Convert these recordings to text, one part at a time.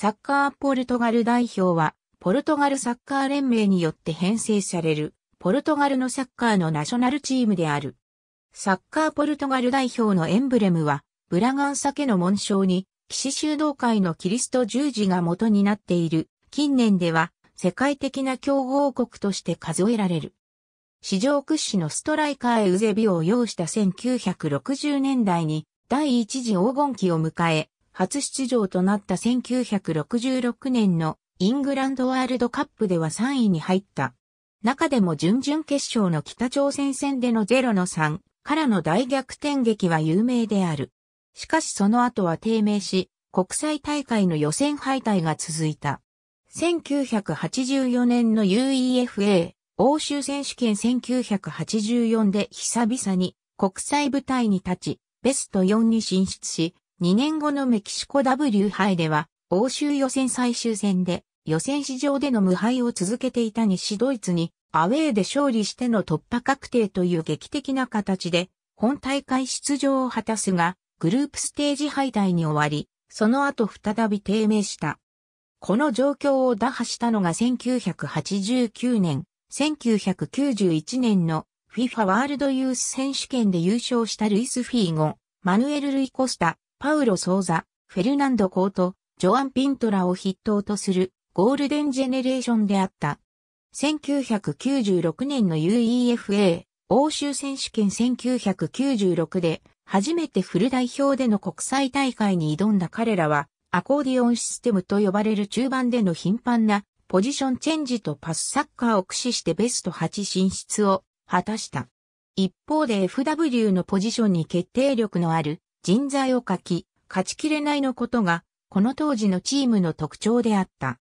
サッカーポルトガル代表は、ポルトガルサッカー連盟によって編成される、ポルトガルのサッカーのナショナルチームである。サッカーポルトガル代表のエンブレムは、ブラガンサケの紋章に、騎士修道会のキリスト十字が元になっている。近年では、世界的な強豪国として数えられる。史上屈指のストライカーエウゼビオを要した1960年代に、第一次黄金期を迎え、初出場となった1966年のイングランドワールドカップでは3位に入った。中でも準々決勝の北朝鮮戦での0の3からの大逆転劇は有名である。しかしその後は低迷し、国際大会の予選敗退が続いた。1984年の UEFA 欧州選手権1984で久々に国際舞台に立ち、ベスト4に進出し、2年後のメキシコ W 杯では、欧州予選最終戦で、予選史上での無敗を続けていた西ドイツに、アウェーで勝利しての突破確定という劇的な形で、本大会出場を果たすが、グループステージ敗退に終わり、その後再び低迷した。この状況を打破したのが1989年、1991年の FIFA ワールドユース選手権で優勝したルイス・フィーゴ、マヌエル・ルイ・コスタ、パウロ・ソーザ、フェルナンド・コート、ジョアン・ピントラを筆頭とするゴールデンジェネレーションであった。1996年の UEFA 欧州選手権1996で初めてフル代表での国際大会に挑んだ彼らはアコーディオンシステムと呼ばれる中盤での頻繁なポジションチェンジとパスサッカーを駆使してベスト8進出を果たした。一方で FW のポジションに決定力のある人材を書き、勝ちきれないのことが、この当時のチームの特徴であった。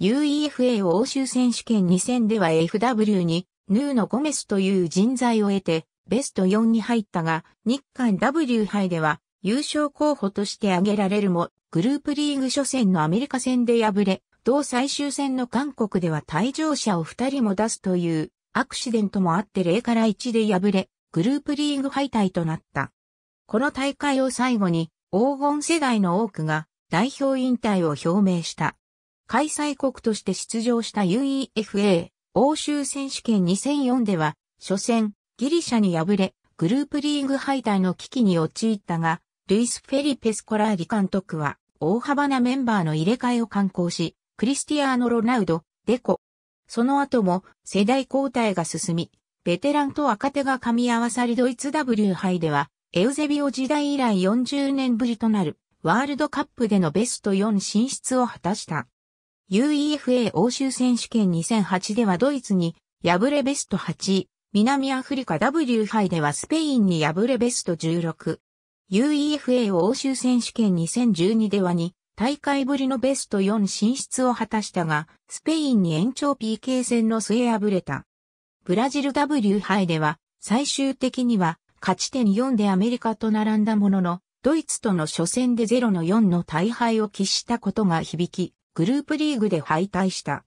UEFA 欧州選手権2戦では FW に、ヌーノ・ゴメスという人材を得て、ベスト4に入ったが、日韓 W 杯では、優勝候補として挙げられるも、グループリーグ初戦のアメリカ戦で敗れ、同最終戦の韓国では退場者を2人も出すというアクシデントもあって0から1で敗れ、グループリーグ敗退となった。この大会を最後に黄金世代の多くが代表引退を表明した。開催国として出場した UEFA 欧州選手権2004では、初戦、ギリシャに敗れ、グループリーグ敗退の危機に陥ったが、ルイス・フェリペス・コラーリ監督は、大幅なメンバーの入れ替えを敢行し、クリスティアーノ・ロナウド、デコ。その後も、世代交代が進み、ベテランと若手が噛み合わさりドイツ W 杯では、エウゼビオ時代以来40年ぶりとなるワールドカップでのベスト4進出を果たした。UEFA 欧州選手権2008ではドイツに敗れベスト8南アフリカ W 杯ではスペインに敗れベスト16。UEFA 欧州選手権2012では2大会ぶりのベスト4進出を果たしたが、スペインに延長 PK 戦の末敗れた。ブラジル W 杯では最終的には勝ち点4でアメリカと並んだものの、ドイツとの初戦で0の4の大敗を喫したことが響き、グループリーグで敗退した。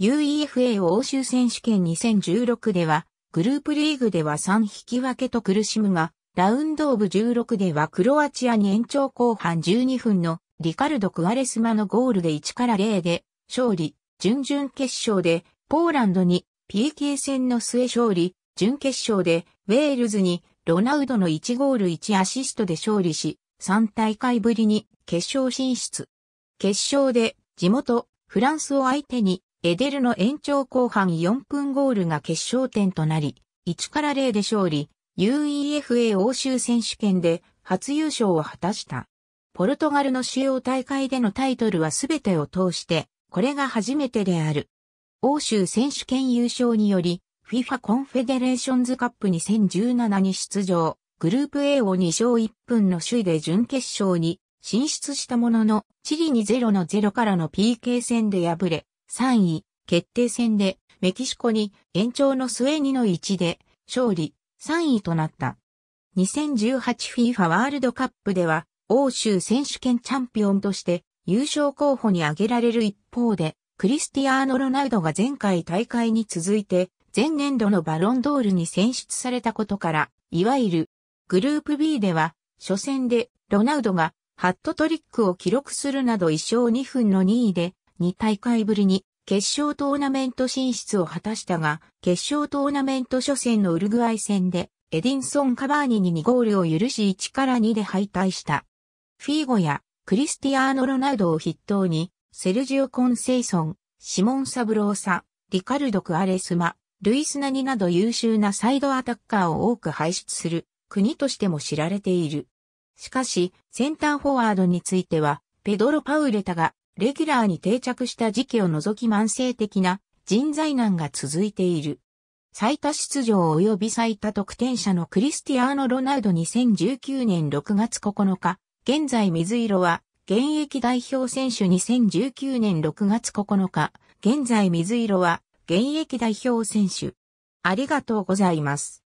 UEFA 欧州選手権2016では、グループリーグでは3引き分けと苦しむが、ラウンドオブ16ではクロアチアに延長後半12分のリカルド・クアレスマのゴールで1から0で勝利、準々決勝でポーランドに PK 戦の末勝利、準決勝でウェールズにロナウドの1ゴール1アシストで勝利し、3大会ぶりに決勝進出。決勝で地元フランスを相手にエデルの延長後半4分ゴールが決勝点となり、1から0で勝利、UEFA 欧州選手権で初優勝を果たした。ポルトガルの主要大会でのタイトルは全てを通して、これが初めてである。欧州選手権優勝により、FIFA コンフェデレーションズカップ2017に出場、グループ A を2勝1分の首位で準決勝に進出したものの、チリに0の0からの PK 戦で敗れ、3位決定戦でメキシコに延長の末2の1で勝利、3位となった。2018FIFA ワールドカップでは、欧州選手権チャンピオンとして優勝候補に挙げられる一方で、クリスティアーノ・ロナウドが前回大会に続いて前年度のバロンドールに選出されたことから、いわゆるグループ B では、初戦でロナウドがハットトリックを記録するなど1勝2分の2位で、2大会ぶりに決勝トーナメント進出を果たしたが、決勝トーナメント初戦のウルグアイ戦で、エディンソン・カバーニに2ゴールを許し1から2で敗退した。フィーゴやクリスティアーノ・ロナウドを筆頭に、セルジオ・コンセイソン、シモン・サブローサ、リカルド・クアレスマ、ルイスナニなど優秀なサイドアタッカーを多く輩出する国としても知られている。しかし、センターフォワードについては、ペドロ・パウレタがレギュラーに定着した時期を除き慢性的な人材難が続いている。最多出場及び最多得点者のクリスティアーノ・ロナウド2019年6月9日、現在水色は現役代表選手2019年6月9日、現在水色は現役代表選手。ありがとうございます。